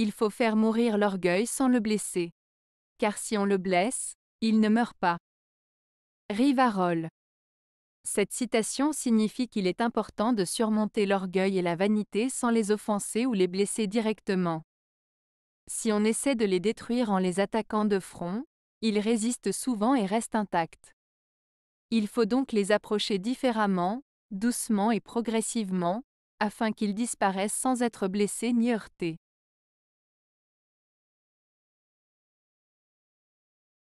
Il faut faire mourir l'orgueil sans le blesser. Car si on le blesse, il ne meurt pas. Rivarol. Cette citation signifie qu'il est important de surmonter l'orgueil et la vanité sans les offenser ou les blesser directement. Si on essaie de les détruire en les attaquant de front, ils résistent souvent et restent intacts. Il faut donc les approcher différemment, doucement et progressivement, afin qu'ils disparaissent sans être blessés ni heurtés.